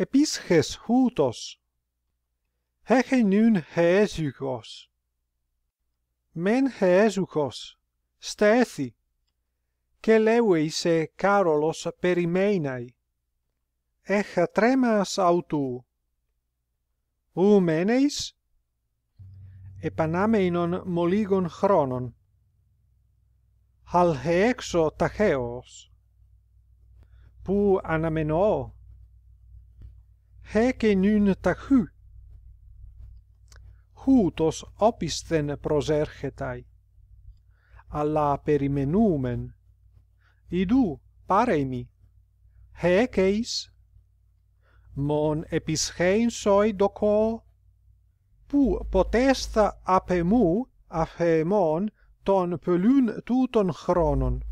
episches hutos hege nun hesuchos men hesuchos stethi che lewei se carolos per i tremas autu u meneis e paname inon moligon chronon hal hexo tacheos pu anameno Heke nun tachu. Hutos opisthen proserchetai. Alla perimenumen. Idu, paremi. Hekeis. Mon epischein soi doko. Pu potesta apemu afemon ton pelun tuton chronon.